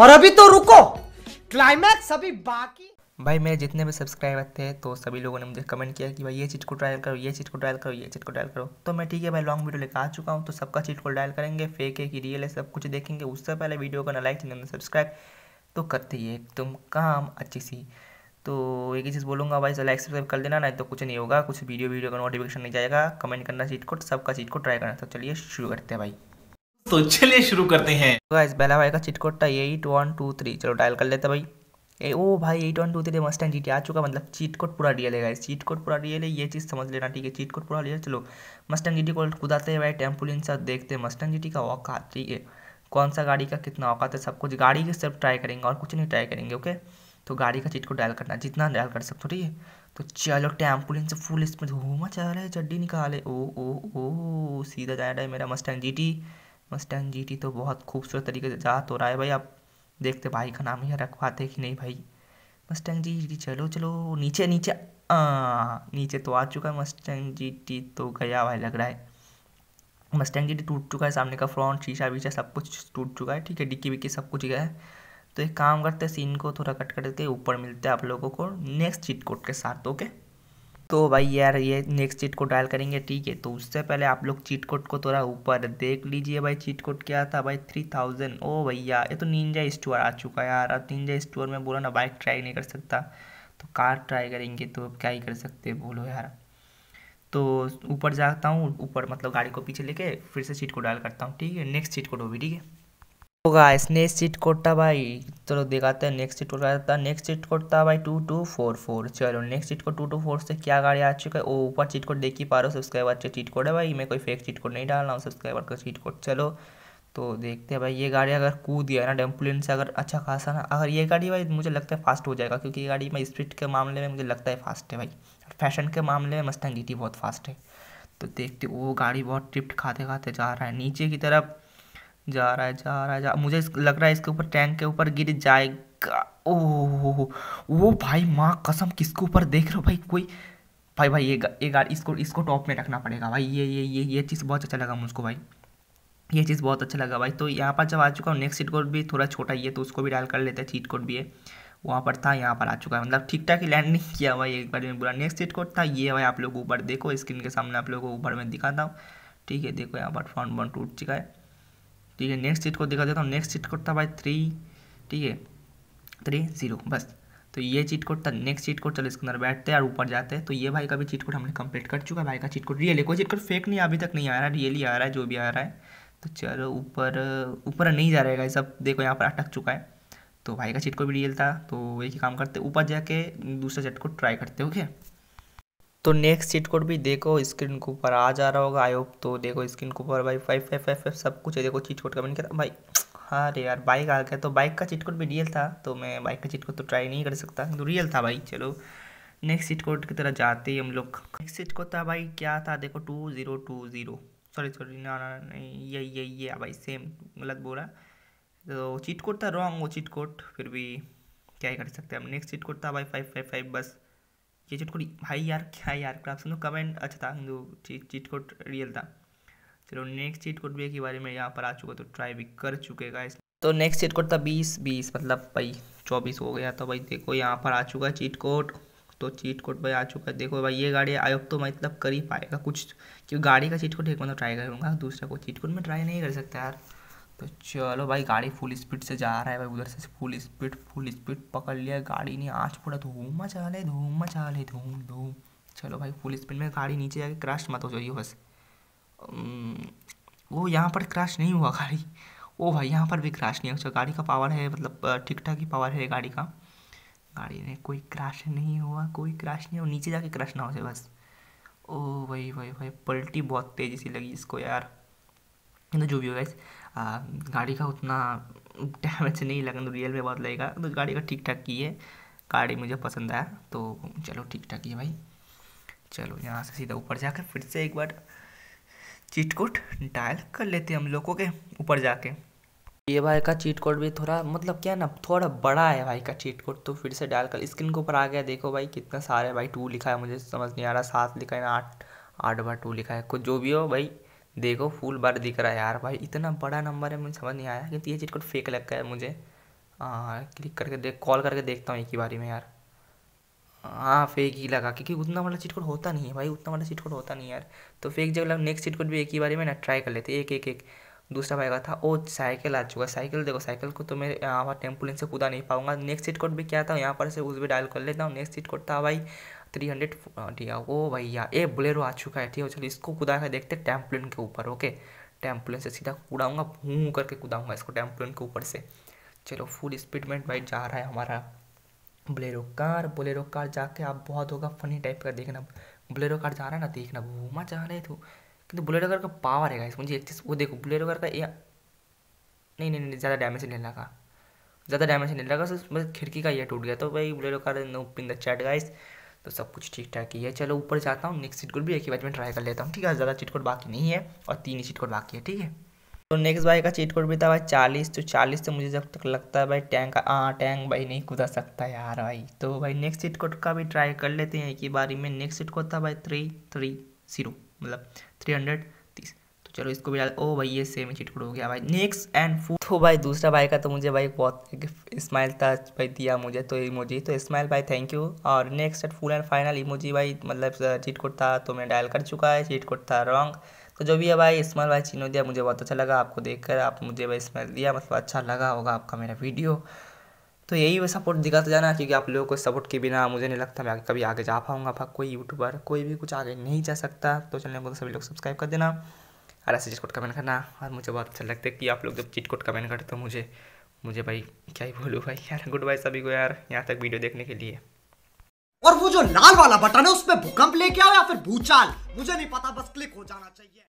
और अभी तो रुको क्लाइमैक्स अभी बाकी भाई मेरे जितने भी सब्सक्राइबर थे तो सभी लोगों ने मुझे कमेंट किया कि भाई ये चीज़ को ट्रायल करो ये चीज़ को ट्रायल करो ये चीज़ को ट्रायल करो तो मैं ठीक है भाई लॉन्ग वीडियो लेकर आ चुका हूँ तो सबका चीज़ को ट्रायल करेंगे फेक है कि रियल है सब कुछ देखेंगे उससे पहले वीडियो करना लाइक चैनल सब्सक्राइब तो करते ही एकदम काम अच्छी सी तो एक ही चीज़ बोलूँगा भाई लाइक सब्सक्राइब कर देना नहीं तो कुछ नहीं होगा कुछ वीडियो वीडियो का नोटिफिकेशन नहीं जाएगा कमेंट करना चीट को सबका चीट को ट्राई करना तो चलिए शुरू करते हैं भाई तो चलिए शुरू करते हैं गाइस तो बेला भाई का चिटकोट था एट वन टू थ्री चलो डायल कर लेते भाई ए ओ भाई eight one two three Mustang GT आ चुका मतलब चीट कोड पूरा रियल है गाइस चीट कोड पूरा रियल है ये चीज़ समझ लेना ठीक है चीट कोड पूरा रियल चलो मस्ट एंड जी को कुदाते हैं भाई टेम्पुल इन सब देखते हैं मस्ट एंड जीटी का औका ठीक है कौन सा गाड़ी का कितना औकात है सब कुछ गाड़ी के सिर्फ ट्राई करेंगे और कुछ नहीं ट्राई करेंगे ओके तो गाड़ी का चीट कोड डायल करना जितना डायल कर सकते हो ठीक है तो चलो टेम्पुल इन से फुल स्पीड हो मचा रहे चड्डी निकाले ओ ओ ओ सीधा जा मेरा Mustang Mustang G Mustang G तो बहुत खूबसूरत तरीके से जात हो रहा है भाई आप देखते भाई का नाम यह रखवाते कि नहीं भाई मस्टैंग जी टी चलो चलो नीचे नीचे आ, नीचे तो आ चुका है मस्टैंग जी टी तो गया भाई लग रहा है मस्टैंग जी टी टूट चुका है सामने का फ्रंट शीशा वीशा सब कुछ टूट चुका है ठीक है डिक्की विक्की सब कुछ गया है तो एक काम करते हैं सीन को थोड़ा कट करके ऊपर मिलते हैं आप लोगों को नेक्स्ट चीट कोड के साथ ओके तो भाई यार ये नेक्स्ट चीट कोड डायल करेंगे ठीक है तो उससे पहले आप लोग चीट कोड को थोड़ा ऊपर देख लीजिए भाई चीट कोड क्या था भाई थ्री थाउजेंड ओ भैया ये तो निंजा स्टोर आ चुका है यार अब निंजा स्टोर में बोला ना बाइक ट्राई नहीं कर सकता तो कार ट्राई करेंगे तो क्या ही कर सकते बोलो यार तो ऊपर जाता हूँ ऊपर मतलब गाड़ी को पीछे लेके फिर से चीट कोड डायल करता हूँ ठीक है नेक्स्ट चीट कोड होगी ठीक है होगा इसने चीट कोड था भाई चलो तो दिखाते हैं नेक्स्ट सीट कोड का था नेक्स्ट सीट कोड था भाई टू टू फोर फोर चलो next cheat code two two four से क्या गाड़ी आ चुका है वो ऊपर चीट कोड देख ही पा रहे हो सब्सक्राइबर का चीट कोड है भाई मैं कोई फेक चीट कोड नहीं डाल रहा हूँ सब्सक्राइबर का चीट कोड चलो तो देखते हैं भाई ये गाड़ी अगर कूद गया ना डेम्पुलिन से अगर अच्छा खासा ना अगर ये गाड़ी भाई मुझे लगता है फास्ट हो जाएगा क्योंकि ये गाड़ी में स्पीड के मामले में मुझे लगता है फास्ट है भाई फैशन के मामले में मस्टैंग जी e बहुत फास्ट है तो देखते वो गाड़ी बहुत ट्रिप्ट खाते खाते जा रहा है नीचे की तरफ जा रहा है जा रहा है जा मुझे लग रहा है इसके ऊपर टैंक के ऊपर गिर जाएगा ओह वो भाई माँ कसम किसके ऊपर देख रहे हो भाई कोई भाई भाई ये ये गाड़ी इसको इसको टॉप में रखना पड़ेगा भाई ये ये ये ये चीज़ बहुत अच्छा लगा मुझको भाई ये चीज़ बहुत अच्छा लगा भाई तो यहाँ पर जब आ चुका हूँ नेक्स्ट सीट कोड भी थोड़ा छोटा ही है तो उसको भी डायल कर लेते हैं चीट कोड भी है वहाँ पर था यहाँ पर आ चुका है मतलब ठीक ठाक ही लैंड नहीं किया भाई एक बार में बुरा नेक्स्ट सीट कोड था ये भाई आप लोग ऊपर देखो स्क्रीन के सामने आप लोगों को ऊपर में दिखाता हूँ ठीक है देखो यहाँ पर फ्रंट वन टूट चुका है ठीक है नेक्स्ट सीट को दिखा देता हूँ नेक्स्ट सीट कोड था भाई थ्री ठीक है थ्री जीरो बस तो ये चीट कोड था नेक्स्ट चीट कोड चलो इसके अंदर बैठते हैं और ऊपर जाते हैं तो ये भाई का भी चीट कोड हमने कंप्लीट कर चुका है भाई का चीट कोड रियल है कोई चीट कोड फेक नहीं अभी तक नहीं आ रहा है रियली आ रहा है जो भी आ रहा है तो चलो ऊपर ऊपर नहीं जा रहेगा ये सब देखो यहाँ पर अटक चुका है तो भाई का चीट कोड भी रियल था तो एक ही काम करते ऊपर जाके दूसरा चीट कोड ट्राई करते ओके तो नेक्स्ट चीट कोड भी देखो स्क्रीन के ऊपर आ जा रहा होगा आई होप तो देखो स्क्रीन के ऊपर भाई फाइव फाइव फाइव फाइव सब कुछ है देखो चीट कोड का मैंने कहता भाई हाँ अरे यार बाइक आ गया तो बाइक का चीट कोड भी रियल था तो मैं बाइक का चीट कोड तो ट्राई नहीं कर सकता तो रियल था भाई चलो नेक्स्ट चीट कोड की तरह जाते ही हम लोग नेक्स्ट चीट कोड था भाई क्या था देखो two zero two zero sorry sorry ना ना नहीं ये ये ये भाई सेम गलत बोला तो चीट कोड था रॉन्ग वो चीट कोड फिर भी क्या ही कर सकते हैं हम नेक्स्ट चीट कोड था भाई फाइव फाइव फाइव बस ये चिटकोट भाई यार क्या यार क्या सुनो तो कमेंट अच्छा था जो चीट कोड रियल था चलो नेक्स्ट चीट कोड भी के बारे में यहाँ पर आ चुका तो ट्राई भी कर चुके इस तो नेक्स्ट चीट कोड था बीस बीस मतलब भाई चौबीस हो गया तो भाई देखो यहाँ पर आ चुका है चीट कोड तो चीट कोड भाई आ चुका है देखो भाई ये गाड़ी आयो तो मतलब कर ही पाएगा कुछ क्योंकि गाड़ी का चीट कोड एक मतलब तो ट्राई करूँगा दूसरा को चीट कोड में ट्राई नहीं कर सकता यार तो चलो भाई गाड़ी फुल स्पीड से जा रहा है भाई उधर से फुल स्पीड फुल स्पीड पकड़ लिया गाड़ी ने आँच पूरा धूम मचा ले धूम मचा ले धूम धूम चलो भाई फुल स्पीड में गाड़ी नीचे जाके क्रैश मत हो जाइए बस वो यहाँ पर क्रैश नहीं हुआ गाड़ी ओ भाई यहाँ पर भी क्रैश नहीं हुआ अच्छा, गाड़ी का पावर है मतलब ठीक ठाक ही पावर है गाड़ी का गाड़ी ने कोई क्रैश नहीं हुआ कोई क्रैश नहीं हुआ नीचे जाके क्रैश ना हो जाए बस ओ भाई भाई भाई पलटी बहुत तेज़ी से लगी इसको यार तो जो भी हो गैस गाड़ी का उतना डैमेज नहीं लगा तो रियल में बहुत लगेगा तो गाड़ी का ठीक ठाक की है गाड़ी मुझे पसंद आया तो चलो ठीक ठाक ही है भाई चलो यहाँ से सीधा ऊपर जाकर फिर से एक बार चीट कोड डायल कर लेते हैं हम लोगों के ऊपर जाके ये भाई का चीट कोड भी थोड़ा मतलब क्या ना थोड़ा बड़ा है भाई का चीट कोड तो फिर से डायल कर स्क्रीन के ऊपर आ गया देखो भाई कितना सारे भाई टू लिखा है मुझे समझ नहीं आ रहा सात लिखा है ना आठ आठ बार टू लिखा है कुछ जो भी हो भाई देखो फुल बार दिख रहा है यार भाई इतना बड़ा नंबर है मुझे समझ नहीं आया कि तो ये चिट कोड फेक लग गया है मुझे आ, क्लिक करके देख कॉल करके देखता हूँ एक ही बारी में यार हाँ फेक ही लगा क्योंकि उतना वाला चीट कोड होता नहीं है भाई उतना वाला चीट कोड होता नहीं यार तो फेक जब लगा नेक्स्ट चीट कोड भी एक ही बारी में ना ट्राई कर लेते एक एक एक दूसरा भाई का था ओ साइकिल आ चुका साइकिल देखो साइकिल को तो मैं यहाँ पर टेम्पुलेंस से कूदा नहीं पाऊंगा नेक्स्ट सीट कोड भी क्या था यहाँ पर से उस भी डायल कर लेता हूँ नेक्स्ट सीट कोड था भाई थ्री हंड्रेड uh, दिया ओ भैया ए बुलेरो आ चुका है ठीक है चलो इसको कुदा कर देखते हैं के ऊपर ओके टैम्पलिन से सीधा कूदाऊंगा भूँ करके कुदाऊंगा इसको टैम्पलिन के ऊपर से चलो फुल स्पीड में भाई जा रहा है हमारा बुलेरो कार बुलेरो कार जाके आप बहुत होगा फनी टाइप का देखना बुलेरो कार जा रहा है ना देखना घूमा जा रहे थे किंतु बुलेरो कार का पावर है मुझे एक चीज़ वो देखो बुलेरो कार का ये नहीं नहीं नहीं ज़्यादा डैमेज नहीं लगा ज़्यादा डैमेज नहीं लगा सर खिड़की का ये टूट गया तो भाई Bolero car no pin the chat guys तो सब कुछ ठीक ठाक ही है चलो ऊपर जाता हूँ नेक्स्ट सीट को भी एक ही बार में ट्राई कर लेता हूँ ठीक है ज़्यादा चिट कोड बाकी नहीं है और तीन ही चिट कोड बाकी है ठीक है तो नेक्स्ट भाई का चीट कोड भी था भाई चालीस तो चालीस तो मुझे जब तक लगता है भाई टैंक हाँ टैंक भाई नहीं कुदा सकता यार भाई तो भाई नेक्स्ट चिटकोट कोड का भी ट्राई कर लेते हैं एक ही बारी में नेक्स्ट सीट कोड था भाई थ्री थ्री जीरो मतलब थ्री हंड्रेड चलो इसको भी डाल ओ भाई ये सेम चिट चिटकुट हो गया भाई नेक्स्ट एंड फोर्थ हो भाई दूसरा भाई का तो मुझे भाई बहुत स्माइल था भाई दिया मुझे तो इमोजी तो स्माइल भाई थैंक यू और next and full and final emoji भाई मतलब चिटकुट था तो मैं डायल कर चुका है चिटकुट था रॉन्ग तो जो भी है भाई स्माइल भाई चिन्हो दिया मुझे बहुत अच्छा लगा आपको कर आप मुझे भाई स्माइल दिया मतलब अच्छा लगा होगा आपका मेरा वीडियो तो यही वो सपोर्ट दिखाते तो जाना क्योंकि आप लोगों को सपोर्ट के बिना मुझे नहीं लगता मैं कभी आगे जा पाऊँगा कोई यूट्यूबर कोई भी कुछ आगे नहीं जा सकता तो चलने को तो सभी लोग सब्सक्राइब कर देना ऐसे एस कोट कमेंट करना और मुझे बहुत अच्छा लगता है कि आप लोग जब चीट कोट कमेंट करते हो मुझे मुझे भाई क्या ही बोलूँ भाई यार गुड बाय सभी को यार यहाँ तक वीडियो देखने के लिए और वो जो लाल वाला बटन है उस पर भूकंप लेके आओ या फिर भूचाल मुझे नहीं पता बस क्लिक हो जाना चाहिए